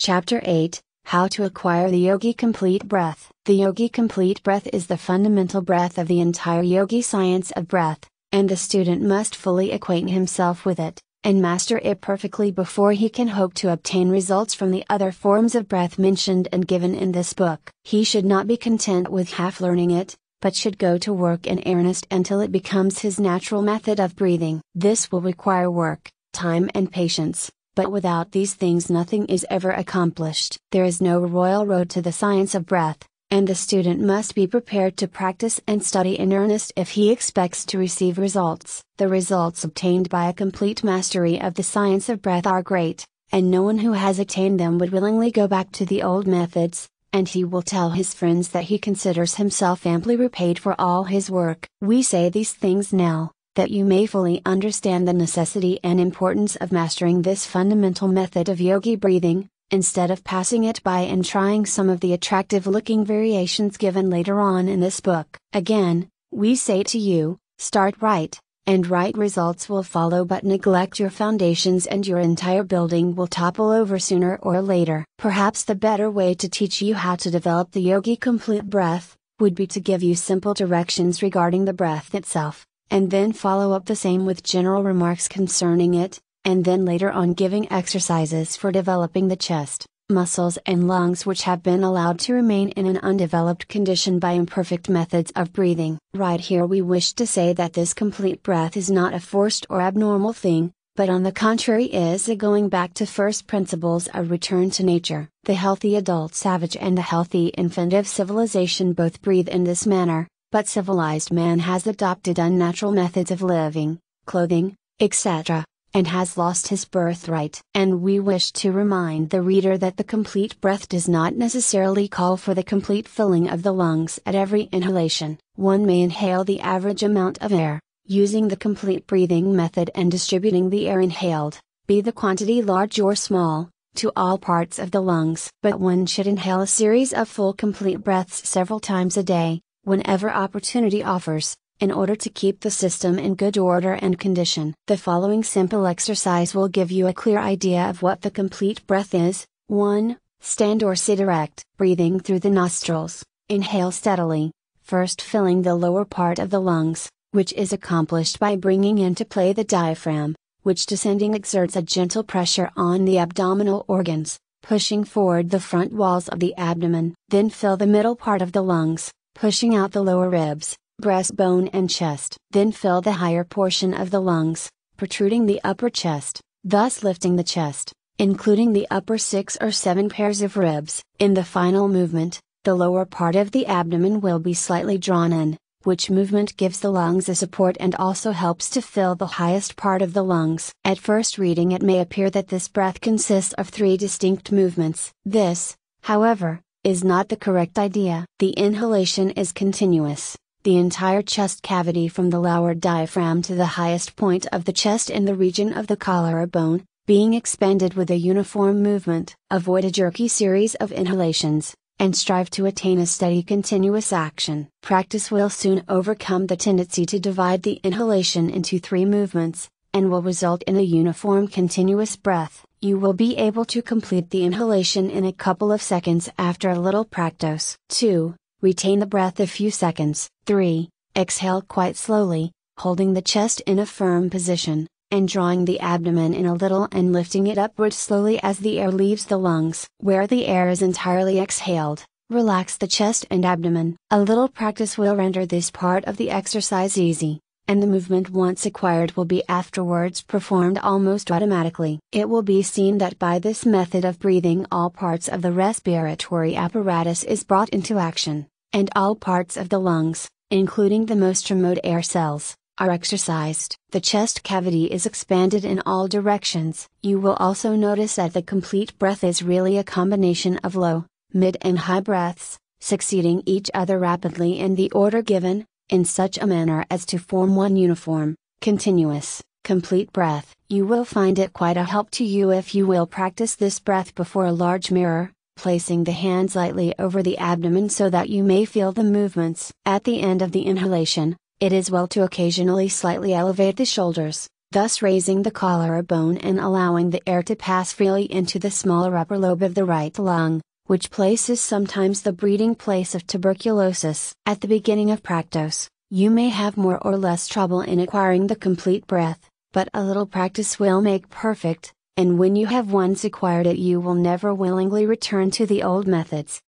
Chapter 8 How to Acquire the Yogi Complete Breath. The Yogi Complete Breath is the fundamental breath of the entire yogi science of breath, and the student must fully acquaint himself with it, and master it perfectly before he can hope to obtain results from the other forms of breath mentioned and given in this book. He should not be content with half learning it, but should go to work in earnest until it becomes his natural method of breathing. This will require work, time, and patience but without these things nothing is ever accomplished. There is no royal road to the science of breath, and the student must be prepared to practice and study in earnest if he expects to receive results. The results obtained by a complete mastery of the science of breath are great, and no one who has attained them would willingly go back to the old methods, and he will tell his friends that he considers himself amply repaid for all his work. We say these things now, that you may fully understand the necessity and importance of mastering this fundamental method of yogi breathing, instead of passing it by and trying some of the attractive looking variations given later on in this book. Again, we say to you, start right, and right results will follow but neglect your foundations and your entire building will topple over sooner or later. Perhaps the better way to teach you how to develop the yogi complete breath, would be to give you simple directions regarding the breath itself and then follow up the same with general remarks concerning it, and then later on giving exercises for developing the chest, muscles, and lungs which have been allowed to remain in an undeveloped condition by imperfect methods of breathing. Right here, we wish to say that this complete breath is not a forced or abnormal thing, but on the contrary is a going back to first principles a return to nature. The healthy adult savage and the healthy infant of civilization both breathe in this manner, but civilized man has adopted unnatural methods of living, clothing, etc., and has lost his birthright. And we wish to remind the reader that the complete breath does not necessarily call for the complete filling of the lungs at every inhalation. One may inhale the average amount of air, using the complete breathing method and distributing the air inhaled, be the quantity large or small, to all parts of the lungs. But one should inhale a series of full complete breaths several times a day, whenever opportunity offers, in order to keep the system in good order and condition. The following simple exercise will give you a clear idea of what the complete breath is 1. Stand or sit erect, breathing through the nostrils. Inhale steadily, first filling the lower part of the lungs, which is accomplished by bringing into play the diaphragm, which descending exerts a gentle pressure on the abdominal organs, pushing forward the front walls of the abdomen. Then fill the middle part of the lungs, pushing out the lower ribs, breastbone, and chest. Then fill the higher portion of the lungs, protruding the upper chest, thus lifting the chest, including the upper six or seven pairs of ribs. In the final movement, the lower part of the abdomen will be slightly drawn in, which movement gives the lungs a support and also helps to fill the highest part of the lungs. At first reading, it may appear that this breath consists of three distinct movements. This, however, is not the correct idea. The inhalation is continuous, the entire chest cavity from the lower diaphragm to the highest point of the chest in the region of the collarbone, being expanded with a uniform movement. Avoid a jerky series of inhalations, and strive to attain a steady continuous action. Practice will soon overcome the tendency to divide the inhalation into three movements, and will result in a uniform continuous breath. You will be able to complete the inhalation in a couple of seconds after a little practice. 2. Retain the breath a few seconds. 3. Exhale quite slowly, holding the chest in a firm position, and drawing the abdomen in a little and lifting it upward slowly as the air leaves the lungs. Where the air is entirely exhaled, relax the chest and abdomen. A little practice will render this part of the exercise easy and the movement once acquired will be afterwards performed almost automatically. It will be seen that by this method of breathing all parts of the respiratory apparatus is brought into action, and all parts of the lungs, including the most remote air cells, are exercised. The chest cavity is expanded in all directions. You will also notice that the complete breath is really a combination of low, mid and high breaths, succeeding each other rapidly in the order given, in such a manner as to form one uniform, continuous, complete breath. You will find it quite a help to you if you will practice this breath before a large mirror, placing the hands lightly over the abdomen so that you may feel the movements. At the end of the inhalation, it is well to occasionally slightly elevate the shoulders, thus raising the collar bone and allowing the air to pass freely into the smaller upper lobe of the right lung which place is sometimes the breeding place of tuberculosis. At the beginning of practice, you may have more or less trouble in acquiring the complete breath, but a little practice will make perfect, and when you have once acquired it you will never willingly return to the old methods.